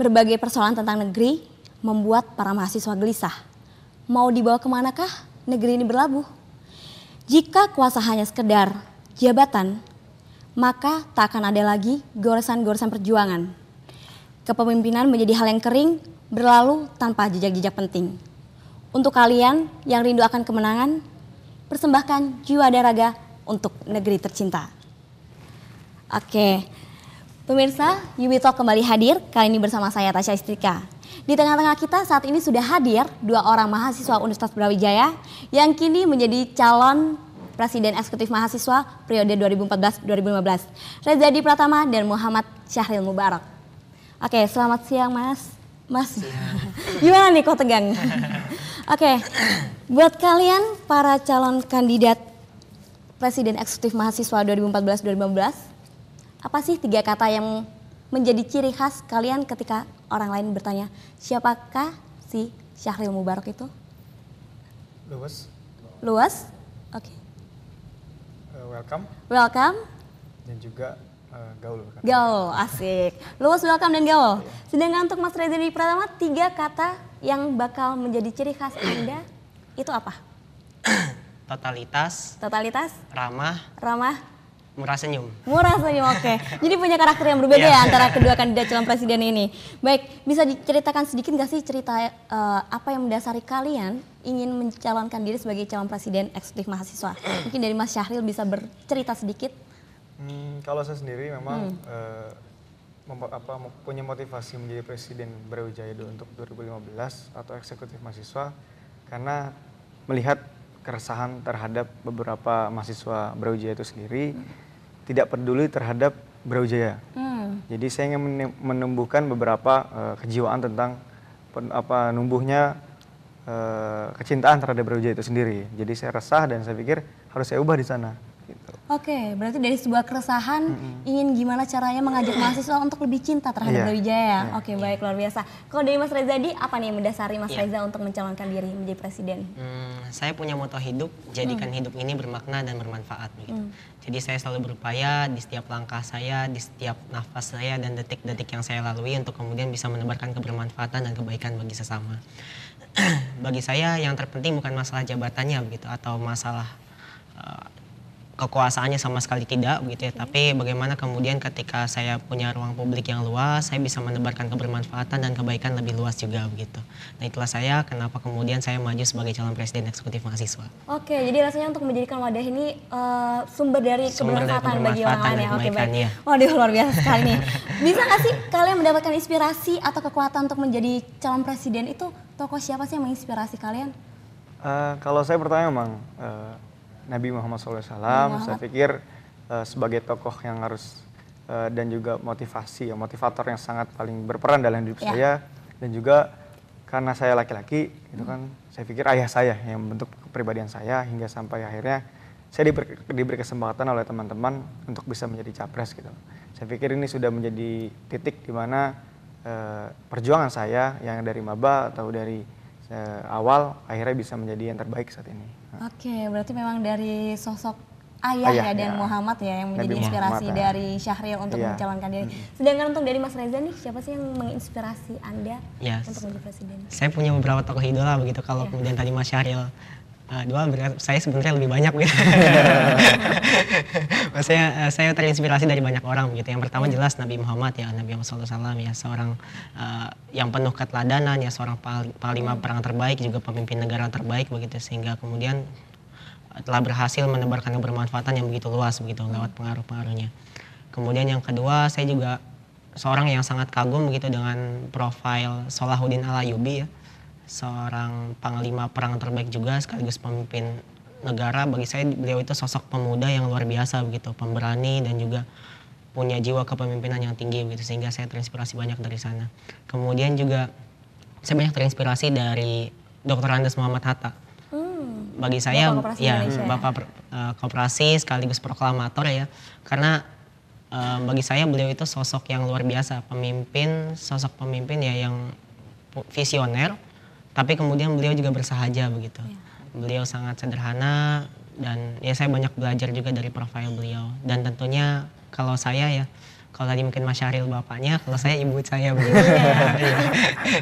Berbagai persoalan tentang negeri membuat para mahasiswa gelisah. Mau dibawa kemanakah negeri ini berlabuh? Jika kuasa hanya sekedar jabatan, maka tak akan ada lagi goresan-goresan perjuangan. Kepemimpinan menjadi hal yang kering, berlalu tanpa jejak-jejak penting. Untuk kalian yang rindu akan kemenangan, persembahkan jiwa dan raga untuk negeri tercinta. Oke, Pemirsa, Yubi Talk kembali hadir, kali ini bersama saya Tasya Istika. Di tengah-tengah kita saat ini sudah hadir dua orang mahasiswa Universitas Brawijaya yang kini menjadi calon Presiden Eksekutif Mahasiswa periode 2014-2015, Di Pratama dan Muhammad Syahril Mubarak. Oke, selamat siang Mas. Mas, gimana nih kok tegang? Oke, buat kalian para calon kandidat Presiden Eksekutif Mahasiswa 2014-2015, apa sih tiga kata yang menjadi ciri khas kalian ketika orang lain bertanya siapakah si Syahril Mubarak itu? Luas. Luas? Oke. Okay. Uh, eh, welcome. Welcome. Dan juga uh, gaul. Kan? Gaul, asik. Luas, welcome, dan gaul. Yeah. Sedangkan untuk Mas Reza pertama tiga kata yang bakal menjadi ciri khas Anda itu apa? Totalitas. Totalitas. Ramah. Ramah Murah senyum. Murah senyum, oke. Okay. Jadi punya karakter yang berbeda yeah. ya antara kedua kandidat calon presiden ini. Baik, bisa diceritakan sedikit nggak sih cerita uh, apa yang mendasari kalian ingin mencalonkan diri sebagai calon presiden eksekutif mahasiswa? Mungkin dari Mas Syahril bisa bercerita sedikit. Hmm, kalau saya sendiri memang hmm. uh, apa, punya motivasi menjadi presiden Brawijaya untuk 2015 atau eksekutif mahasiswa karena melihat keresahan terhadap beberapa mahasiswa Brawijaya itu sendiri. Hmm tidak peduli terhadap Brawijaya. Hmm. Jadi saya ingin menumbuhkan beberapa uh, kejiwaan tentang pen, apa numbuhnya uh, kecintaan terhadap Brawijaya itu sendiri. Jadi saya resah dan saya pikir harus saya ubah di sana gitu. Oke, okay, berarti dari sebuah keresahan mm -hmm. ingin gimana caranya mengajak mahasiswa untuk lebih cinta terhadap yeah. Brawijaya. Yeah. Iya. Oke, okay, iya. baik luar biasa. Kalau dari Mas Reza di apa nih yang mendasari Mas yeah. Reza untuk mencalonkan diri menjadi presiden? Mm, saya punya moto hidup, jadikan mm. hidup ini bermakna dan bermanfaat gitu. Mm. Jadi saya selalu berupaya di setiap langkah saya, di setiap nafas saya dan detik-detik yang saya lalui untuk kemudian bisa menebarkan kebermanfaatan dan kebaikan bagi sesama bagi saya yang terpenting bukan masalah jabatannya begitu atau masalah eh, kekuasaannya sama sekali tidak begitu ya. Tapi bagaimana kemudian ketika saya punya ruang publik yang luas, saya bisa menebarkan kebermanfaatan dan kebaikan lebih luas juga begitu. Nah itulah saya kenapa kemudian saya maju sebagai calon presiden eksekutif mahasiswa. Oke, jadi rasanya untuk menjadikan wadah ini uh, sumber dari sumber kebermanfaatan, bagi orang lain ya. Oke baik. Iya. Waduh luar biasa sekali nih. Bisa gak sih kalian mendapatkan inspirasi atau kekuatan untuk menjadi calon presiden itu tokoh siapa sih yang menginspirasi kalian? Uh, kalau saya bertanya memang uh, eh, Nabi Muhammad SAW. Muhammad. Iya. Saya pikir uh, sebagai tokoh yang harus uh, dan juga motivasi ya motivator yang sangat paling berperan dalam hidup ya. saya dan juga karena saya laki-laki hmm. itu kan saya pikir ayah saya yang membentuk kepribadian saya hingga sampai akhirnya saya diberi, diberi kesempatan oleh teman-teman untuk bisa menjadi capres gitu. Saya pikir ini sudah menjadi titik di mana uh, perjuangan saya yang dari maba atau dari Eh, awal akhirnya bisa menjadi yang terbaik saat ini. Nah. Oke, okay, berarti memang dari sosok ayah, ayah ya dan ya. Muhammad ya yang menjadi Nabi inspirasi Muhammad, ya. dari Syahril untuk ya. mencalonkan diri. Sedangkan untuk dari Mas Reza nih, siapa sih yang menginspirasi Anda yes. Ya, untuk menjadi presiden? Saya punya beberapa tokoh idola begitu kalau ya. kemudian tadi Mas Syahril dua ah, saya sebenarnya lebih banyak gitu. Maksudnya eh, saya terinspirasi dari banyak orang gitu. Yang pertama jelas Nabi Muhammad ya Nabi Muhammad SAW ya seorang uh, yang penuh keteladanan ya seorang panglima hmm. perang terbaik juga pemimpin negara terbaik begitu sehingga kemudian eh, telah berhasil menebarkan kebermanfaatan yang begitu luas begitu lewat pengaruh-pengaruhnya. Kemudian yang kedua saya juga seorang yang sangat kagum begitu dengan profil Salahuddin Alayubi ya seorang panglima perang terbaik juga sekaligus pemimpin negara bagi saya beliau itu sosok pemuda yang luar biasa begitu pemberani dan juga punya jiwa kepemimpinan yang tinggi begitu sehingga saya terinspirasi banyak dari sana kemudian juga saya banyak terinspirasi dari Dr. Andes Muhammad Hatta hmm. bagi saya bapak ya Indonesia. Ya? bapak per, uh, koperasi sekaligus proklamator ya karena uh, bagi saya beliau itu sosok yang luar biasa pemimpin sosok pemimpin ya yang visioner tapi kemudian beliau juga bersahaja begitu. Ya. Beliau sangat sederhana dan ya saya banyak belajar juga dari profil beliau dan tentunya kalau saya ya kalau tadi mungkin Mas Syahril bapaknya, kalau saya ibu saya begitu. Iya.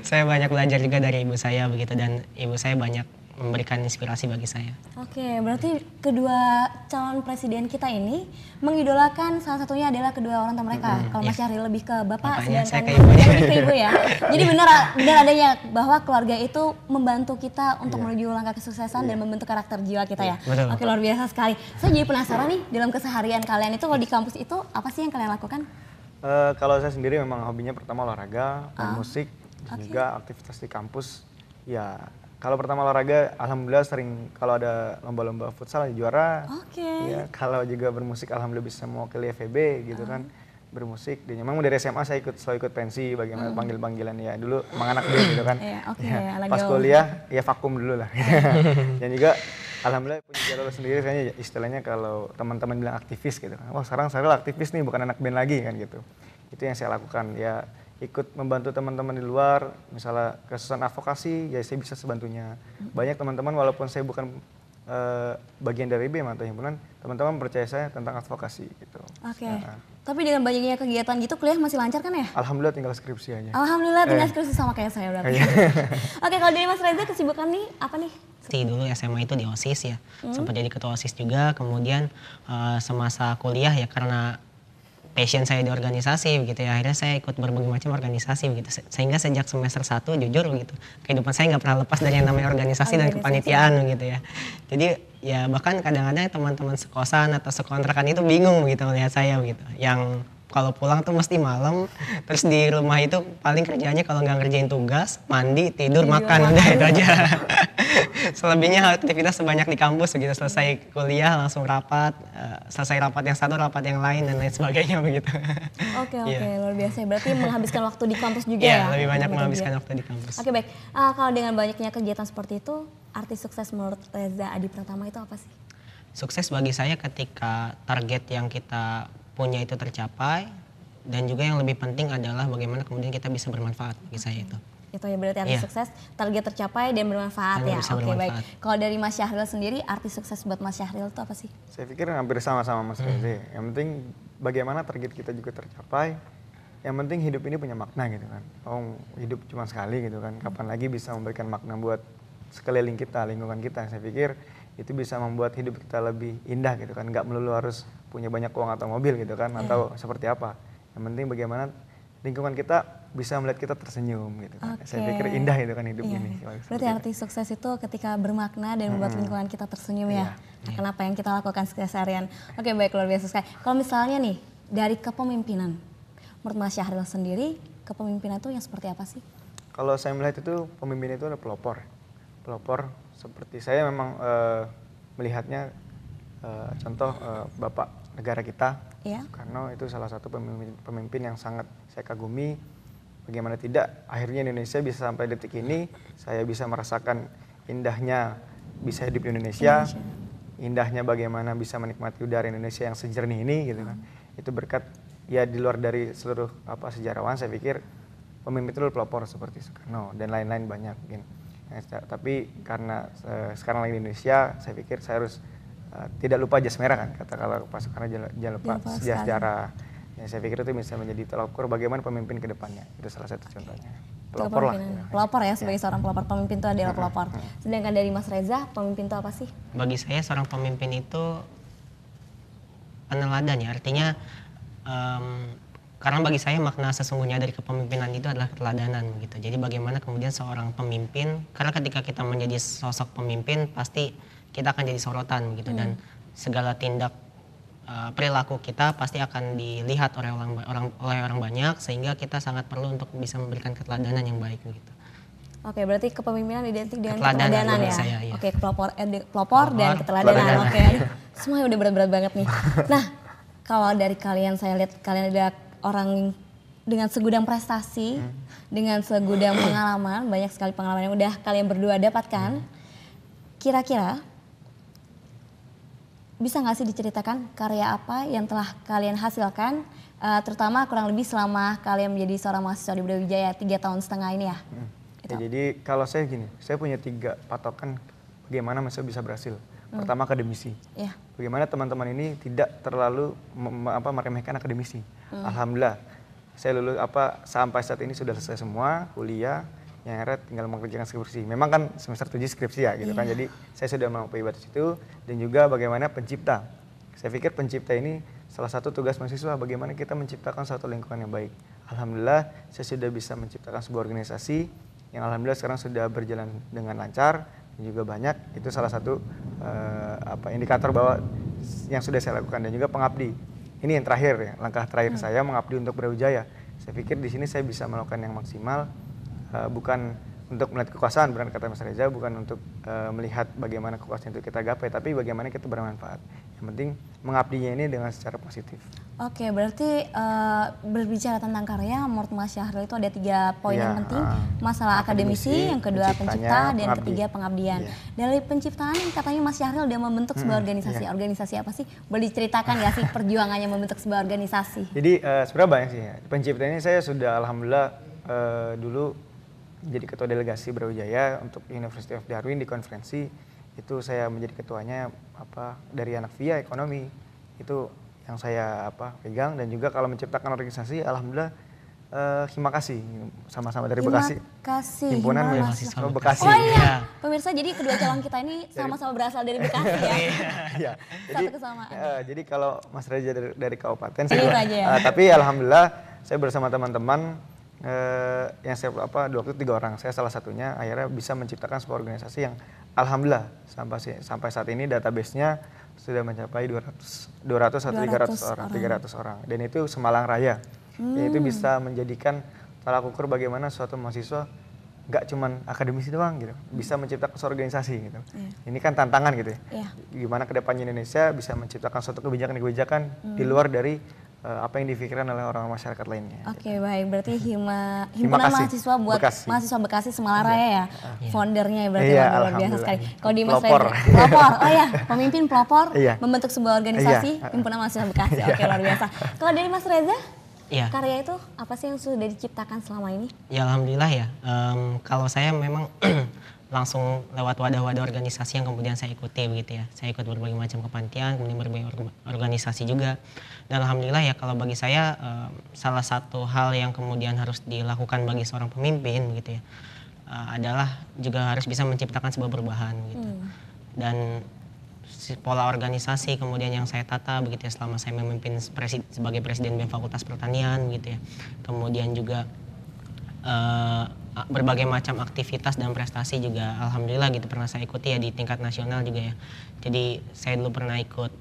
saya banyak belajar juga dari ibu saya begitu dan ibu saya banyak Hmm. memberikan inspirasi bagi saya. Oke, berarti kedua calon presiden kita ini mengidolakan salah satunya adalah kedua orang tua mereka. Mm -hmm, Kalau yeah. Mas Syahri lebih ke bapak sedangkan ke lebih ke ibu ya. Jadi iya. benar benar adanya bahwa keluarga itu membantu kita untuk yeah. menuju langkah kesuksesan yeah. dan iya. membentuk karakter jiwa kita iya, ya. Oke, Oke, luar biasa sekali. Saya jadi penasaran nih dalam keseharian kalian itu kalau di kampus itu apa sih yang kalian lakukan? Uh, kalau saya sendiri memang hobinya pertama olahraga, uh. musik, okay. juga aktivitas di kampus ya kalau pertama olahraga alhamdulillah sering kalau ada lomba-lomba futsal juara oke okay. ya kalau juga bermusik alhamdulillah bisa mau mewakili FEB gitu uh. kan ah. bermusik dan memang dari SMA saya ikut selalu ikut pensi bagaimana ah. panggil panggilan ya dulu emang anak dulu gitu kan yeah, okay, ya. pas kuliah ya vakum dulu lah dan juga alhamdulillah punya jalur sendiri kayaknya istilahnya kalau teman-teman bilang aktivis gitu kan. wah sekarang saya aktivis nih bukan anak band lagi kan gitu itu yang saya lakukan ya ikut membantu teman-teman di luar, misalnya kesusahan advokasi, ya saya bisa sebantunya. Banyak teman-teman walaupun saya bukan uh, bagian dari BEM atau himpunan, teman-teman percaya saya tentang advokasi gitu. Oke. Nah, ah. Tapi dengan banyaknya kegiatan gitu kuliah masih lancar kan ya? Alhamdulillah tinggal skripsi aja. Alhamdulillah tinggal Eh. skripsi sama kayak saya berarti. Iya. Oke, kalau dari Mas Reza kesibukan nih apa nih? Sih dulu SMA itu di OSIS ya. Hmm. Sempat jadi ketua OSIS juga, kemudian uh, semasa kuliah ya karena passion saya di organisasi begitu ya akhirnya saya ikut berbagai macam organisasi begitu sehingga sejak semester satu jujur begitu kehidupan saya nggak pernah lepas dari yang namanya organisasi, dan kepanitiaan begitu ya jadi ya bahkan kadang-kadang teman-teman sekosan atau sekontrakan itu bingung begitu melihat saya begitu yang kalau pulang tuh mesti malam terus di rumah itu paling kerjanya kalau nggak ngerjain tugas mandi tidur, tidur makan, makan udah itu aja Selebihnya aktivitas sebanyak di kampus begitu selesai kuliah langsung rapat, uh, selesai rapat yang satu rapat yang lain dan lain sebagainya begitu. Oke iya. oke okay, yeah. luar biasa. Berarti menghabiskan waktu di kampus juga yeah, ya? lebih banyak menghabiskan juga. waktu di kampus. Oke okay, baik. Uh, kalau dengan banyaknya kegiatan seperti itu, arti sukses menurut Reza Adi Pratama itu apa sih? Sukses bagi saya ketika target yang kita punya itu tercapai dan juga yang lebih penting adalah bagaimana kemudian kita bisa bermanfaat bagi saya itu itu ya berarti artis yeah. sukses target tercapai dan bermanfaat iya, ya. Oke okay, baik. Kalau dari Mas Syahril sendiri arti sukses buat Mas Syahril itu apa sih? Saya pikir hampir sama-sama Mas hmm. Reza Yang penting bagaimana target kita juga tercapai. Yang penting hidup ini punya makna gitu kan. Oh hidup cuma sekali gitu kan. Kapan lagi bisa memberikan makna buat sekeliling kita, lingkungan kita. Saya pikir itu bisa membuat hidup kita lebih indah gitu kan. Gak melulu harus punya banyak uang atau mobil gitu kan. Iya. Atau yeah. seperti apa. Yang penting bagaimana lingkungan kita bisa melihat kita tersenyum gitu kan. Okay. Saya pikir indah itu kan hidup iya. ini. Berarti arti sukses itu ketika bermakna dan membuat hmm. lingkungan kita tersenyum iya. ya. Iya. Nah, iya. yang kita lakukan seharian. Oke, okay, baik luar biasa sekali. Kalau misalnya nih dari kepemimpinan, menurut Mas Syahril sendiri kepemimpinan itu yang seperti apa sih? Kalau saya melihat itu pemimpin itu adalah pelopor. Pelopor seperti saya memang uh, melihatnya uh, contoh uh, Bapak negara kita yeah. Iya. Karena itu salah satu pemimpin pemimpin yang sangat saya kagumi bagaimana tidak akhirnya Indonesia bisa sampai detik ini saya bisa merasakan indahnya bisa hidup di Indonesia, Indonesia. indahnya bagaimana bisa menikmati udara Indonesia yang sejernih ini gitu Hmm. Itu berkat ya di luar dari seluruh apa sejarawan saya pikir pemimpin itu pelopor seperti Soekarno dan lain-lain banyak mungkin. Gitu. Nah, tapi karena uh, sekarang lagi di Indonesia, saya pikir saya harus uh, tidak lupa jas merah kan kata kalau pas karena jangan lupa sejarah yang saya pikir itu bisa menjadi tolak bagaimana pemimpin ke depannya itu salah satu contohnya pelopor lah ya. pelopor ya sebagai ya. seorang pelopor pemimpin itu adalah pelopor sedangkan dari Mas Reza pemimpin itu apa sih bagi saya seorang pemimpin itu peneladan ya artinya um, karena bagi saya makna sesungguhnya dari kepemimpinan itu adalah keteladanan gitu. Jadi bagaimana kemudian seorang pemimpin, karena ketika kita menjadi sosok pemimpin pasti kita akan jadi sorotan gitu hmm. dan mm. segala tindak Eh, perilaku kita pasti akan dilihat oleh orang orang oleh orang banyak sehingga kita sangat perlu untuk bisa memberikan keteladanan yang baik begitu. Oke, berarti kepemimpinan identik dengan keteladanan, keteladanan ya. Saya, iya. Oke, pelopor, eh, pelopor, pelopor dan keteladanan. keteladanan. Oke, semuanya udah berat-berat banget nih. Nah, kalau dari kalian saya lihat kalian ada orang dengan segudang prestasi, hmm. dengan segudang pengalaman, banyak sekali pengalaman yang udah kalian berdua dapatkan. Hmm. Kira-kira bisa nggak sih diceritakan karya apa yang telah kalian hasilkan, uh, terutama kurang lebih selama kalian menjadi seorang mahasiswa di Brawijaya tiga tahun setengah ini ya? Hmm. Gitu. Ya, jadi kalau saya gini, saya punya tiga patokan bagaimana mahasiswa bisa berhasil. Hmm. Pertama hmm. akademisi. Yeah. Bagaimana teman-teman ini tidak terlalu mem, apa, meremehkan akademisi. Hmm. Alhamdulillah, saya lulus apa sampai saat ini sudah selesai semua kuliah yang akhirnya tinggal mengerjakan skripsi. Memang kan semester tujuh skripsi ya gitu yeah. kan. Iya. Jadi saya sudah melampaui batas itu dan juga bagaimana pencipta. Saya pikir pencipta ini salah satu tugas mahasiswa bagaimana kita menciptakan satu lingkungan yang baik. Alhamdulillah saya sudah bisa menciptakan sebuah organisasi yang alhamdulillah sekarang sudah berjalan dengan lancar dan juga banyak. Itu salah satu uh, apa indikator bahwa yang sudah saya lakukan dan juga pengabdi. Ini yang terakhir ya, langkah terakhir hmm. saya mengabdi untuk Brawijaya. Saya pikir di sini saya bisa melakukan yang maksimal Eh, bukan untuk melihat kekuasaan benar kata Mas Reza bukan untuk uh, melihat bagaimana kekuasaan itu kita gapai tapi bagaimana kita bermanfaat yang penting mengabdinya ini dengan secara positif. Oke berarti uh, berbicara tentang karya menurut Mas Syahril itu ada tiga poin ya, yang penting ah. masalah akademisi, akademisi yang kedua pencipta dan ketiga pengabdian. Ya. Dari penciptaan katanya Mas Syahril dia membentuk hmm, sebuah organisasi. Ya. Organisasi apa sih? Boleh diceritakan ya sih perjuangannya membentuk sebuah organisasi? Jadi uh, sebenarnya banyak sih. Ya. Pencipta ini saya sudah alhamdulillah uh, dulu jadi ketua delegasi Brawijaya untuk University of Darwin di konferensi itu saya menjadi ketuanya apa dari anak via ekonomi itu yang saya apa pegang dan juga kalau menciptakan organisasi alhamdulillah eh, terima kasih sama-sama dari Bekasi. kasih. Himpunan mahasiswa oh, Bekasi. Oh iya. iya, pemirsa jadi kedua calon kita ini sama-sama berasal dari Bekasi ya. Iya. iya. jadi, Satu eh, jadi kalau Mas Reza dari, dari kabupaten saya. Uh, tapi alhamdulillah saya bersama teman-teman eh, yang saya apa dua tiga orang saya salah satunya akhirnya bisa menciptakan sebuah organisasi yang alhamdulillah sampai sampai saat ini databasenya sudah mencapai 200 200 atau 300 orang, orang 300 orang dan itu Semalang Raya hmm. itu bisa menjadikan tolak ukur bagaimana suatu mahasiswa nggak cuman akademisi doang gitu bisa hmm. menciptakan sebuah organisasi gitu yeah. ini kan tantangan gitu ya yeah. gimana kedepannya Indonesia bisa menciptakan suatu kebijakan-kebijakan hmm. di luar dari uh, apa yang difikirkan oleh orang masyarakat lainnya. Oke okay, baik, berarti hima, himpunan kasih. mahasiswa buat Bekasi. mahasiswa Bekasi Semaraya ya, yeah. Iya. foundernya ya berarti yeah, luar biasa sekali. Kalau di Mas pelopor. Febri, pelopor, oh ya, pemimpin pelopor, yeah. membentuk sebuah organisasi yeah. himpunan mahasiswa Bekasi, iya. oke okay, luar biasa. Kalau dari Mas Reza, Ya. karya itu apa sih yang sudah diciptakan selama ini? Ya alhamdulillah ya, um, kalau saya memang langsung lewat wadah-wadah organisasi yang kemudian saya ikuti begitu ya. Saya ikut berbagai macam kepantian, kemudian berbagai organisasi juga. Dan alhamdulillah ya kalau bagi saya eh, salah satu hal yang kemudian harus dilakukan bagi seorang pemimpin begitu ya eh, adalah juga harus bisa menciptakan sebuah perubahan gitu. Hmm. Dan pola organisasi kemudian yang saya tata begitu ya selama saya memimpin presiden, sebagai presiden BEM Fakultas Pertanian begitu ya. Kemudian juga uh, berbagai macam aktivitas dan prestasi juga alhamdulillah gitu pernah saya ikuti ya di tingkat nasional juga ya. Jadi saya dulu pernah ikut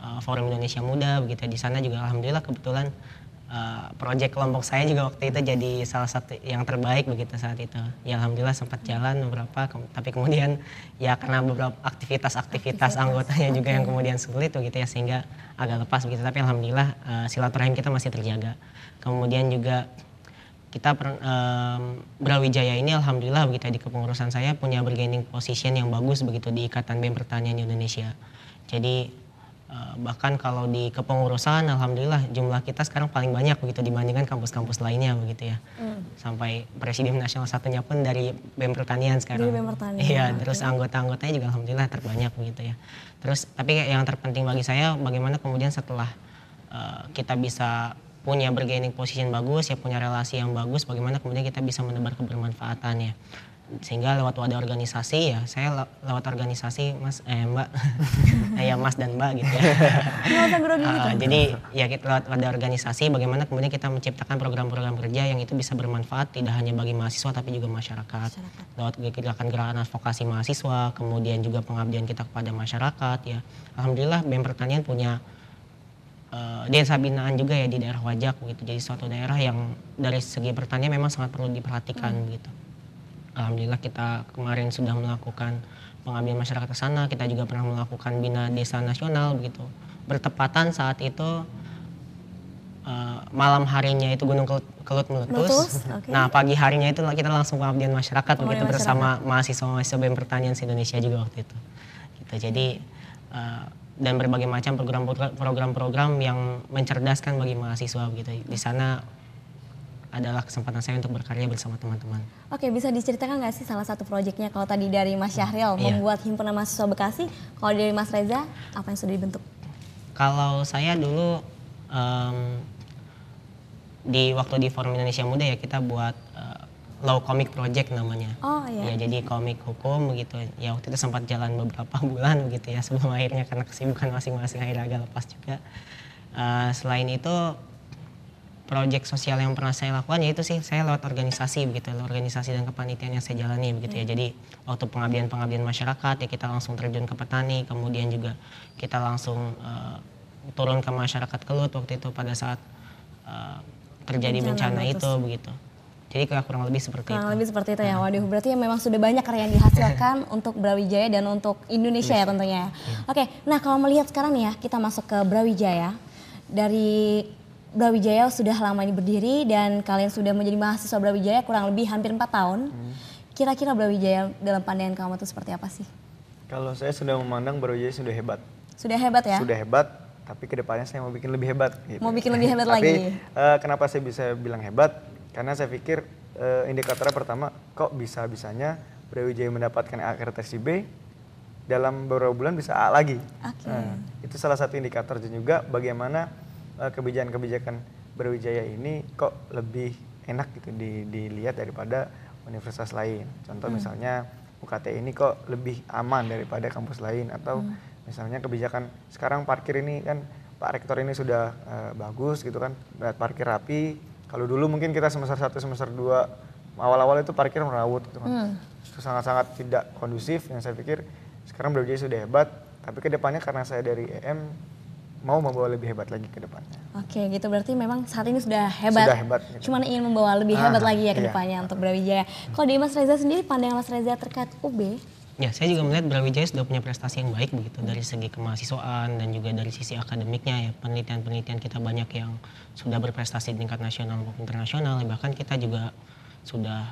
uh, Forum Indonesia Muda begitu ya. di sana juga alhamdulillah kebetulan uh, eh, proyek kelompok saya juga waktu itu jadi salah satu yang terbaik begitu saat itu. Ya alhamdulillah sempat jalan beberapa ke tapi kemudian ya karena beberapa aktivitas-aktivitas anggotanya okay. juga yang kemudian sulit begitu ya sehingga agak lepas begitu tapi alhamdulillah uh, silaturahim kita masih terjaga. Kemudian juga kita per, um, Brawijaya ini alhamdulillah begitu ya, di kepengurusan saya punya bargaining position yang bagus begitu di Ikatan BEM Pertanian Indonesia. Jadi uh, bahkan kalau di kepengurusan alhamdulillah jumlah kita sekarang paling banyak begitu dibandingkan kampus-kampus lainnya begitu ya. Hmm. Sampai presiden nasional satunya pun dari BEM Pertanian sekarang. Dari BEM Pertanian. Iya, terus anggota-anggotanya juga alhamdulillah terbanyak begitu ya. Terus tapi yang terpenting bagi saya bagaimana kemudian setelah eh, kita bisa punya posisi position bagus, ya punya relasi yang bagus, bagaimana kemudian kita bisa menebar kebermanfaatannya. Sehingga lewat wadah organisasi ya, saya lewat organisasi Mas, eh Mbak, ya Mas dan Mbak gitu ya. uh, jadi ya kita lewat wadah organisasi bagaimana kemudian kita menciptakan program-program kerja yang itu bisa bermanfaat tidak hanya bagi mahasiswa tapi juga masyarakat. masyarakat. Lewat gerakan-gerakan advokasi mahasiswa, kemudian juga pengabdian kita kepada masyarakat ya. Alhamdulillah BEM Pertanian punya uh, desa binaan juga ya di daerah Wajak gitu. Jadi suatu daerah yang dari segi pertanian memang sangat perlu diperhatikan hmm. gitu. Alhamdulillah kita kemarin sudah melakukan pengambilan masyarakat ke sana. Kita juga pernah melakukan bina desa nasional begitu. Bertepatan saat itu uh, malam harinya itu Gunung Kelut meletus. Okay. Nah pagi harinya itu kita langsung pengabdian masyarakat begitu bersama mahasiswa-mahasiswa BEM Pertanian se Indonesia juga waktu itu. Gitu. Jadi uh, dan hmm. berbagai macam program-program yang mencerdaskan bagi mahasiswa begitu. Di sana adalah kesempatan saya untuk berkarya bersama teman-teman. Oke, bisa diceritakan nggak sih salah satu proyeknya kalau tadi dari Mas hmm. Syahril iya. membuat himpunan mahasiswa Bekasi, kalau dari Mas Reza apa yang sudah dibentuk? Kalau saya dulu um, di waktu di Forum Indonesia Muda ya kita buat uh, low comic project namanya. Oh iya. Ya jadi komik hukum begitu. Ya waktu itu sempat jalan beberapa bulan begitu ya sebelum akhirnya karena kesibukan masing-masing akhirnya agak lepas juga. Uh, selain itu proyek sosial yang pernah saya lakukan yaitu sih saya lewat organisasi begitu lewat organisasi dan kepanitiaan yang saya jalani begitu ya iya. jadi waktu pengabdian-pengabdian masyarakat ya kita langsung terjun ke petani kemudian juga kita langsung uh, turun ke masyarakat kelut waktu itu pada saat uh, terjadi bencana, bencana itu begitu jadi kayak kurang lebih seperti kurang itu. Kurang lebih seperti itu ya. Nah. Waduh, berarti memang sudah banyak karya yang dihasilkan untuk Brawijaya dan untuk Indonesia ya tentunya. Ya. Oke, nah kalau melihat sekarang nih ya, kita masuk ke Brawijaya. Dari Brawijaya sudah lama ini berdiri dan kalian sudah menjadi mahasiswa Brawijaya kurang lebih hampir 4 tahun. Hmm. Kira-kira hmm. Brawijaya dalam pandangan kamu itu seperti apa sih? Kalau saya sudah memandang Brawijaya sudah hebat. Sudah hebat ya? Sudah hebat, tapi kedepannya saya mau bikin lebih hebat. Gitu. Mau bikin lebih hebat tapi, lagi. Tapi uh, eh, kenapa saya bisa bilang hebat? Karena saya pikir uh, indikatornya pertama kok bisa-bisanya Brawijaya mendapatkan akreditasi B dalam beberapa bulan bisa A lagi. Okay. Nah, itu salah satu indikator juga bagaimana eh, kebijakan-kebijakan Brawijaya ini kok lebih enak gitu di, dilihat daripada universitas lain. Contoh hmm. misalnya UKT ini kok lebih aman daripada kampus lain atau hmm. misalnya kebijakan sekarang parkir ini kan Pak Rektor ini sudah uh, bagus gitu kan, parkir rapi, kalau dulu mungkin kita semester 1, semester 2 awal-awal itu parkir merawut gitu kan. Hmm. Itu sangat-sangat tidak kondusif yang saya pikir sekarang beliau sudah hebat, tapi ke depannya karena saya dari EM mau membawa lebih hebat lagi ke depannya. Oke, gitu berarti memang saat ini sudah hebat. Sudah hebat. Gitu. Cuman ingin membawa lebih ah, hebat lagi ya ke iya. depannya iya. untuk Brawijaya. Kalau di Mas Reza sendiri pandangan Mas Reza terkait UB Ya, saya juga melihat Brawijaya sudah punya prestasi yang baik begitu dari segi kemahasiswaan dan juga dari sisi akademiknya ya. Penelitian-penelitian kita banyak yang sudah berprestasi di tingkat nasional maupun internasional. Ya, bahkan kita juga sudah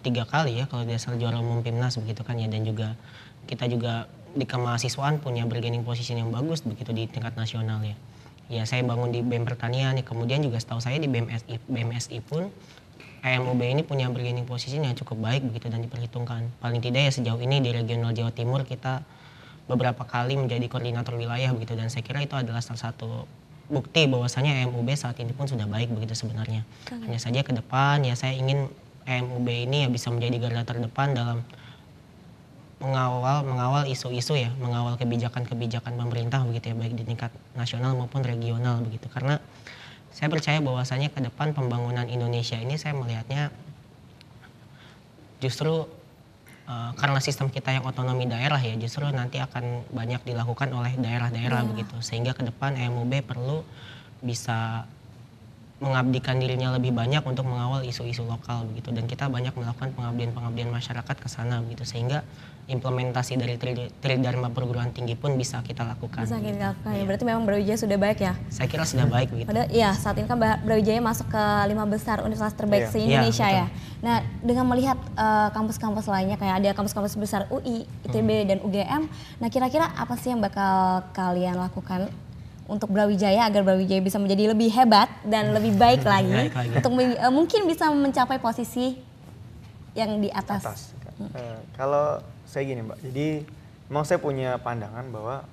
tiga kali ya kalau dasar juara umum Pimnas begitu kan ya dan juga kita juga di kemahasiswaan punya bergaining posisi yang bagus begitu di tingkat nasional ya. Ya saya bangun di BEM Pertanian, ya, kemudian juga setahu saya di BMSI, e BMSI e pun AMOB ini punya bargaining position yang cukup baik begitu dan diperhitungkan. Paling tidak ya sejauh ini di regional Jawa Timur kita beberapa kali menjadi koordinator wilayah begitu dan saya kira itu adalah salah satu bukti bahwasanya AMOB saat ini pun sudah baik begitu sebenarnya. Hanya saja ke depan ya saya ingin AMOB ini ya bisa menjadi garda terdepan dalam mengawal mengawal isu-isu ya, mengawal kebijakan-kebijakan pemerintah begitu ya baik di tingkat nasional maupun regional begitu. Karena saya percaya bahwasanya ke depan pembangunan Indonesia ini saya melihatnya justru uh, karena sistem kita yang otonomi daerah ya justru nanti akan banyak dilakukan oleh daerah-daerah yeah. begitu sehingga ke depan MUB perlu bisa mengabdikan dirinya lebih banyak untuk mengawal isu-isu lokal begitu dan kita banyak melakukan pengabdian-pengabdian masyarakat ke sana begitu sehingga implementasi dari Tridharma perguruan tinggi pun bisa kita lakukan. Bisa kita lakukan ya. Berarti memang Brawijaya sudah baik ya? Saya kira sudah baik begitu. Padahal ya saat ini kan Brawijaya masuk ke lima besar universitas terbaik yeah. se-Indonesia yeah, ya. Nah, dengan melihat eh, kampus-kampus uh, lainnya kayak ada kampus-kampus besar UI, ITB hmm. dan UGM, nah kira-kira apa sih yang bakal kalian lakukan untuk Brawijaya agar Brawijaya bisa menjadi lebih hebat dan lebih baik hmm, lagi, baik lagi. untuk uh, mungkin bisa mencapai posisi yang di atas. atas. Hmm. Uh, kalau saya gini mbak jadi memang saya punya pandangan bahwa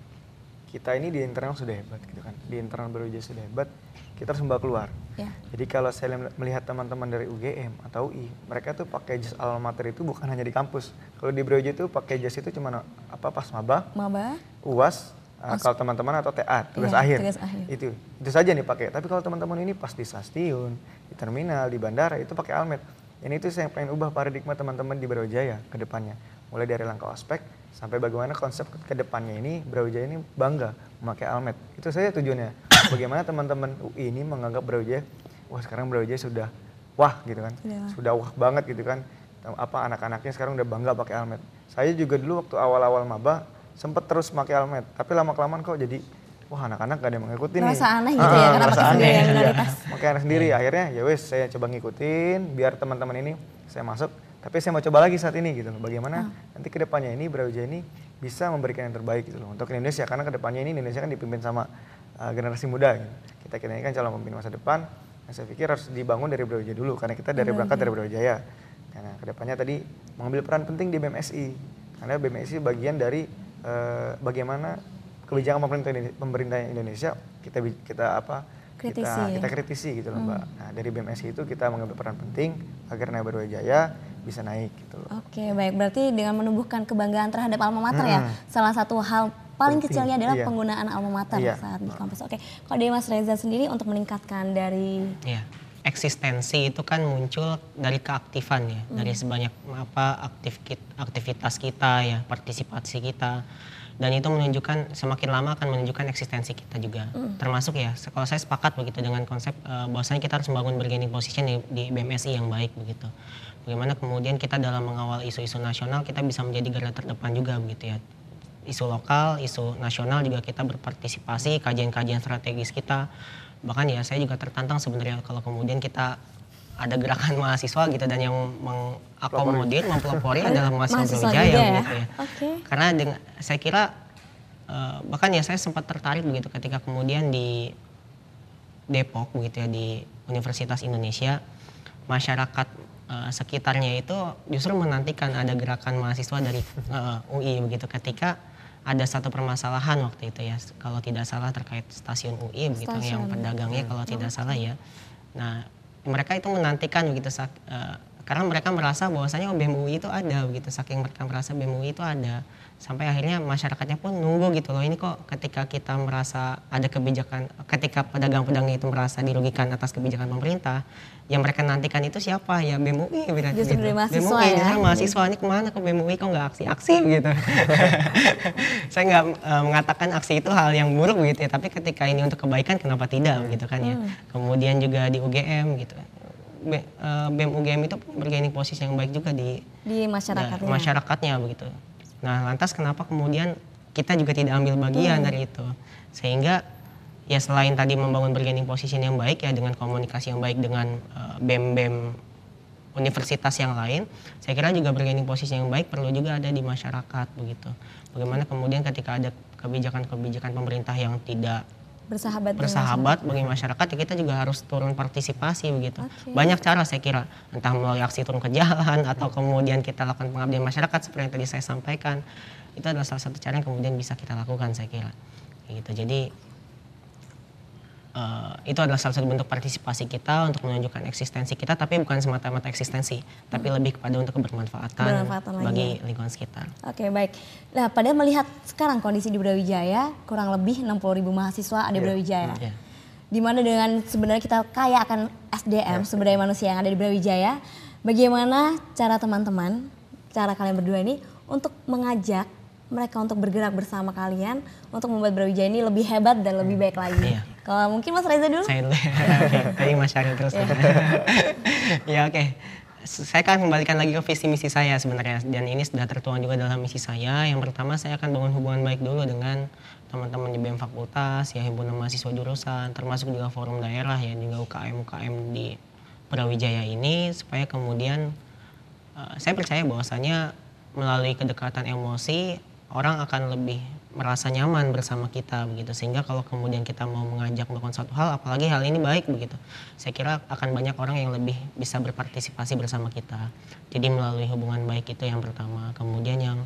kita ini di internal sudah hebat gitu kan di internal aja sudah hebat kita harus membawa keluar ya. jadi kalau saya melihat teman-teman dari UGM atau UI mereka tuh pakai jas alma mater itu bukan hanya di kampus kalau di Brojo itu pakai jas itu cuma apa pas maba maba uas Uh, kalau teman-teman atau TA iya, tugas, ya, akhir. tugas akhir itu itu saja nih pakai tapi kalau teman-teman ini pas di stasiun di terminal di bandara itu pakai almet ini itu saya pengen ubah paradigma teman-teman di ya ke depannya mulai dari langkah aspek sampai bagaimana konsep kedepannya ini Brawijaya ini bangga memakai Almet itu saja tujuannya bagaimana teman-teman UI ini menganggap Brawijaya wah sekarang Brawijaya sudah wah gitu kan ya. sudah wah banget gitu kan apa anak-anaknya sekarang udah bangga pakai Almet saya juga dulu waktu awal-awal maba sempat terus pakai Almet tapi lama-kelamaan kok jadi wah anak-anak gak ada yang mengikuti Rasa aneh gitu ya, ah, ya karena pakai sendiri ya. Pakai anak sendiri akhirnya ya wes saya coba ngikutin biar teman-teman ini saya masuk tapi saya mau coba lagi saat ini gitu loh. Bagaimana hmm. nanti kedepannya ini Brawijaya ini bisa memberikan yang terbaik gitu loh untuk Indonesia karena kedepannya ini Indonesia kan dipimpin sama uh, generasi muda. Gitu. Kita kira ini kan calon pemimpin masa depan. Nah, saya pikir harus dibangun dari Brawijaya dulu karena kita dari iya, berangkat iya. dari Brawijaya. Karena kedepannya tadi mengambil peran penting di BMSI karena BMSI bagian dari uh, bagaimana kebijakan pemerintah pemerintah Indonesia kita kita apa kritisi. kita kita kritisi gitu loh hmm. mbak. Nah dari BMSI itu kita mengambil peran penting agar Brawijaya bisa naik gitu loh. Oke, okay, baik. Berarti dengan menumbuhkan kebanggaan terhadap alma mater hmm. ya, salah satu hal paling Penting. kecilnya adalah iya. penggunaan alma mater iya. saat di kampus. Oke, okay. kalau dari Mas Reza sendiri untuk meningkatkan dari iya. eksistensi itu kan muncul dari keaktifan ya, hmm. dari mm. sebanyak apa aktif aktivitas kita ya, partisipasi kita. Dan itu menunjukkan semakin lama akan menunjukkan eksistensi kita juga. Hmm. Termasuk ya, kalau saya sepakat begitu dengan konsep uh, bahwasanya kita harus membangun bargaining position di, di BMSI yang baik begitu. Bagaimana kemudian kita dalam mengawal isu-isu nasional kita bisa menjadi garda terdepan juga begitu ya. Isu lokal, isu nasional juga kita berpartisipasi, kajian-kajian strategis kita. Bahkan ya saya juga tertantang sebenarnya kalau kemudian kita ada gerakan mahasiswa gitu dan yang mengakomodir, mempelopori adalah mahasiswa, mahasiswa ya? gitu ya. Karena dengan, saya kira eh, bahkan ya saya sempat tertarik begitu ketika kemudian di Depok begitu ya di Universitas Indonesia masyarakat uh, sekitarnya itu justru menantikan ada gerakan mahasiswa dari uh, eh, UI begitu ketika ada satu permasalahan waktu itu ya kalau tidak salah terkait stasiun UI begitu yang pedagangnya hmm. kalau tidak hmm. salah ya. Nah, mereka itu menantikan begitu uh, karena mereka merasa bahwasanya BMUI itu ada begitu saking mereka merasa BMUI itu ada sampai akhirnya masyarakatnya pun nunggu gitu loh ini kok ketika kita merasa ada kebijakan ketika pedagang-pedagang itu merasa dirugikan atas kebijakan pemerintah yang mereka nantikan itu siapa ya BMUI berarti gitu. mahasiswa BMUI ya? Nah, mahasiswa ini kemana ke BMUI kok nggak aksi-aksi gitu saya nggak uh, mengatakan aksi itu hal yang buruk gitu ya tapi ketika ini untuk kebaikan kenapa tidak gitu kan ya hmm. kemudian juga di UGM gitu BEM UGM itu bergaining posisi yang baik juga di di masyarakatnya, masyarakatnya begitu Nah, lantas kenapa kemudian kita juga tidak ambil bagian hmm. dari itu? Sehingga ya selain tadi membangun bargaining position yang baik ya dengan komunikasi yang baik dengan bem eh, BEM-BEM universitas yang lain, saya kira juga bargaining position yang baik perlu juga ada di masyarakat begitu. Bagaimana kemudian ketika ada kebijakan-kebijakan pemerintah yang tidak bersahabat bersahabat bagi masyarakat ya kita juga harus turun partisipasi begitu okay. banyak cara saya kira entah melalui aksi turun ke jalan atau kemudian kita lakukan pengabdian masyarakat seperti yang tadi saya sampaikan itu adalah salah satu cara yang kemudian bisa kita lakukan saya kira gitu jadi Eh, itu adalah salah satu bentuk partisipasi kita untuk menunjukkan eksistensi kita tapi bukan semata-mata eksistensi hmm. tapi lebih kepada untuk kebermanfaatan bagi lagi. Ya. lingkungan sekitar. Oke okay, baik. Nah pada melihat sekarang kondisi di Brawijaya kurang lebih 60 ribu mahasiswa ada yeah. Brawijaya. Yeah. Dimana dengan sebenarnya kita kaya akan SDM yeah. sumber manusia yang ada di Brawijaya. Bagaimana cara teman-teman, cara kalian berdua ini untuk mengajak mereka untuk bergerak bersama kalian untuk membuat Brawijaya ini lebih hebat dan lebih baik lagi. Iya. Kalau mungkin Mas Reza dulu. Saya dulu. Tadi Mas Syari terus. Iya. ya oke. Okay. Saya akan kembalikan lagi ke visi misi saya sebenarnya dan ini sudah tertuang juga dalam misi saya. Yang pertama saya akan bangun hubungan baik dulu dengan teman-teman di BEM fakultas, ya himpunan mahasiswa jurusan, termasuk juga forum daerah ya juga UKM UKM di Brawijaya ini supaya kemudian uh, saya percaya bahwasanya melalui kedekatan emosi orang akan lebih merasa nyaman bersama kita begitu sehingga kalau kemudian kita mau mengajak melakukan satu hal apalagi hal ini baik begitu saya kira akan banyak orang yang lebih bisa berpartisipasi bersama kita jadi melalui hubungan baik itu yang pertama kemudian yang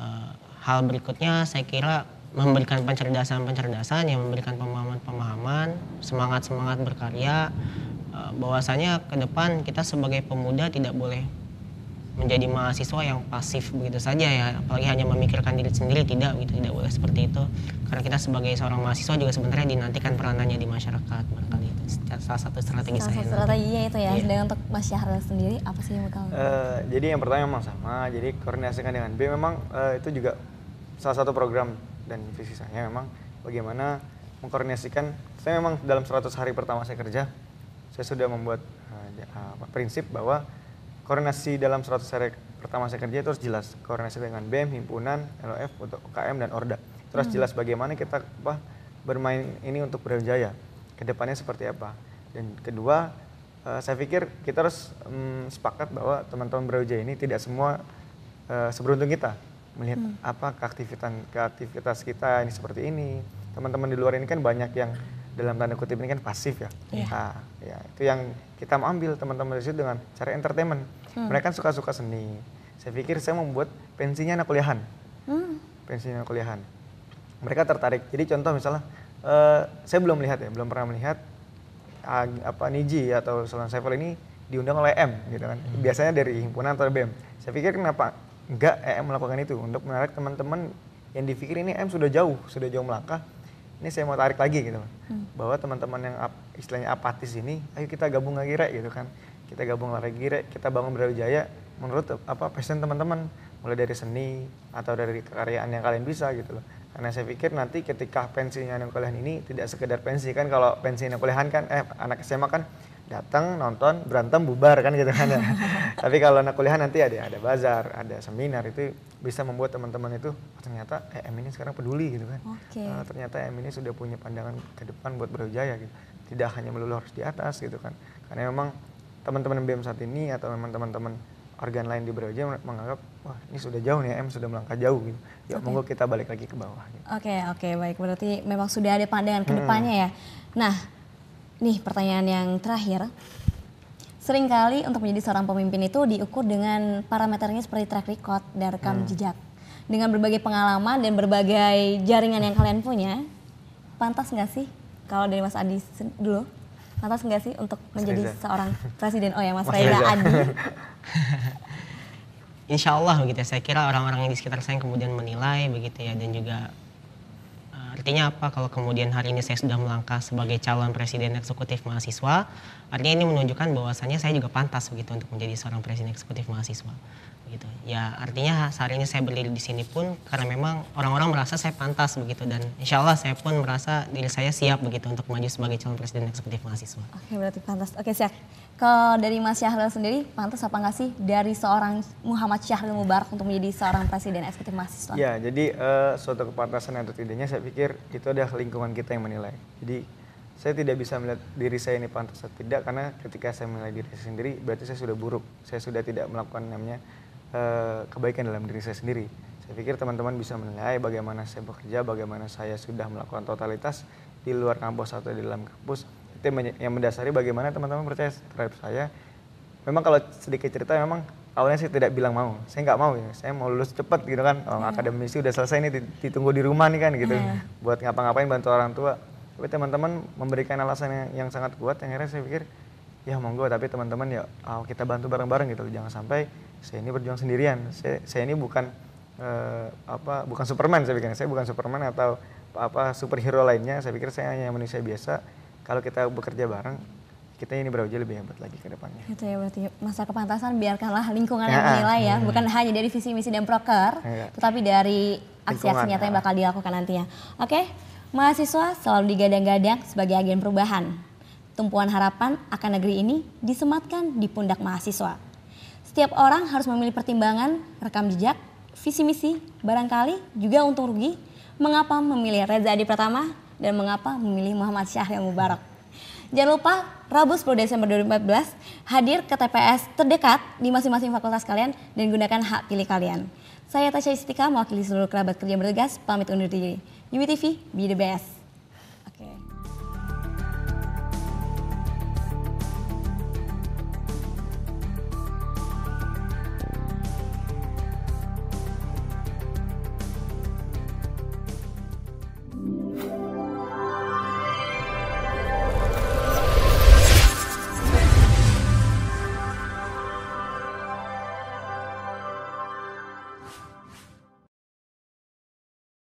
uh, hal berikutnya saya kira memberikan pencerdasan-pencerdasan yang memberikan pemahaman-pemahaman semangat-semangat berkarya uh, bahwasanya ke depan kita sebagai pemuda tidak boleh menjadi mahasiswa yang pasif begitu saja ya apalagi hanya memikirkan diri sendiri tidak begitu tidak boleh seperti itu karena kita sebagai seorang mahasiswa juga sebenarnya dinantikan peranannya di masyarakat barangkali itu salah satu strategi salah saya satu strateginya itu ya yeah. Iya. untuk masyarakat sendiri apa sih yang bakal uh, jadi yang pertama memang sama jadi koordinasikan dengan B memang uh, itu juga salah satu program dan visi saya memang bagaimana mengkoordinasikan saya memang dalam 100 hari pertama saya kerja saya sudah membuat uh, prinsip bahwa koordinasi dalam 100 hari pertama saya kerja itu harus jelas koordinasi dengan BEM, himpunan, LOF untuk UKM dan Orda. Terus hmm. jelas bagaimana kita apa bermain ini untuk berjaya. Kedepannya seperti apa. Dan kedua, uh, saya pikir kita harus um, sepakat bahwa teman-teman Brawijaya ini tidak semua uh, seberuntung kita melihat hmm. apa keaktivitas keaktivitas kita ini seperti ini. Teman-teman di luar ini kan banyak yang dalam tanda kutip ini kan pasif ya. Yeah. Iya. Nah, ya itu yang kita ambil teman-teman dari situ dengan cara entertainment. Hmm. Mereka kan suka-suka seni. Saya pikir saya membuat pensinya anak kuliahan. Hmm. Pensinya anak kuliahan. Mereka tertarik. Jadi contoh misalnya, uh, saya belum melihat ya, belum pernah melihat uh, apa Niji atau Salon Saiful ini diundang oleh M gitu kan. Hmm. Biasanya dari himpunan atau BEM. Saya pikir kenapa enggak EM melakukan itu untuk menarik teman-teman yang dipikir ini e M sudah jauh, sudah jauh melangkah, ini saya mau tarik lagi gitu loh. Hmm. Bahwa teman-teman yang ap, istilahnya apatis ini, ayo kita gabung lagi rek gitu kan. Kita gabung lagi rek, kita bangun Brawijaya menurut apa passion teman-teman mulai dari seni atau dari karyaan yang kalian bisa gitu loh. Karena saya pikir nanti ketika pensinya anak kuliahan ini tidak sekedar pensi kan kalau pensi anak kuliahan kan eh anak SMA kan datang nonton berantem bubar kan gitu kan ya tapi kalau anak kuliah nanti ada ada bazar ada seminar itu bisa membuat teman-teman itu oh, ternyata eh, M ini sekarang peduli gitu kan okay. uh, ternyata M ini sudah punya pandangan ke depan buat berjaya gitu tidak hanya melulu harus di atas gitu kan karena memang teman-teman BM saat ini atau memang teman-teman organ lain di Brawijaya menganggap wah ini sudah jauh nih M sudah melangkah jauh gitu. Ya okay. monggo kita balik lagi ke bawah. Oke gitu. oke okay, okay, baik berarti memang sudah ada pandangan hmm. kedepannya ya. Nah Nih pertanyaan yang terakhir. Seringkali untuk menjadi seorang pemimpin itu diukur dengan parameternya seperti track record dan rekam hmm. jejak. Dengan berbagai pengalaman dan berbagai jaringan yang kalian punya, pantas nggak sih kalau dari Mas Adi dulu? Pantas nggak sih untuk Mas menjadi Reza. seorang presiden? Oh ya Mas, Mas Reza, Reza. Adi. Insya Allah begitu ya, saya kira orang-orang yang di sekitar saya yang kemudian menilai begitu ya dan juga Artinya apa? Kalau kemudian hari ini saya sudah melangkah sebagai calon presiden eksekutif mahasiswa, artinya ini menunjukkan bahwasannya saya juga pantas begitu untuk menjadi seorang presiden eksekutif mahasiswa. Gitu. Ya artinya hari ini saya berdiri di sini pun karena memang orang-orang merasa saya pantas begitu dan insya Allah saya pun merasa diri saya siap begitu untuk maju sebagai calon presiden eksekutif mahasiswa. Oke berarti pantas. Oke siap. Kalau dari Mas Syahril sendiri, pantas apa nggak sih dari seorang Muhammad Syahril Mubarak untuk menjadi seorang presiden eksekutif mahasiswa? Ya, jadi uh, suatu kepantasan atau tidaknya saya pikir itu adalah lingkungan kita yang menilai. Jadi saya tidak bisa melihat diri saya ini pantas atau tidak karena ketika saya menilai diri saya sendiri berarti saya sudah buruk. Saya sudah tidak melakukan namanya uh, kebaikan dalam diri saya sendiri. Saya pikir teman-teman bisa menilai bagaimana saya bekerja, bagaimana saya sudah melakukan totalitas di luar kampus atau di dalam kampus itu yang mendasari bagaimana teman-teman percaya terhadap saya memang kalau sedikit cerita memang awalnya saya tidak bilang mau saya nggak mau ya saya mau lulus cepat gitu kan orang yeah. akademisi udah selesai nih ditunggu di rumah nih kan gitu yeah. buat ngapa-ngapain bantu orang tua tapi teman-teman memberikan alasan yang, yang sangat kuat yang akhirnya saya pikir ya monggo tapi teman-teman ya oh, kita bantu bareng-bareng gitu jangan sampai saya ini berjuang sendirian saya, saya ini bukan uh, apa bukan Superman saya pikir saya bukan Superman atau apa superhero lainnya saya pikir saya hanya manusia biasa kalau kita bekerja bareng kita ini berwujud lebih hebat lagi ke depannya. Itu ya berarti masa kepantasan biarkanlah lingkungan yang menilai ya, hmm. bukan hanya dari visi misi dan proker, ya, ya. tetapi dari aksi-aksi nyata yang ya. bakal dilakukan nantinya. Oke, mahasiswa selalu digadang-gadang sebagai agen perubahan. Tumpuan harapan akan negeri ini disematkan di pundak mahasiswa. Setiap orang harus memilih pertimbangan, rekam jejak, visi misi, barangkali juga untung rugi. Mengapa memilih Reza Adi Pratama dan mengapa memilih Muhammad Syahril Mubarak. Jangan lupa Rabu 10 Desember 2014 hadir ke TPS terdekat di masing-masing fakultas kalian dan gunakan hak pilih kalian. Saya Tasya Istika mewakili seluruh kerabat kerja bertugas pamit undur diri. UBTV, be the best.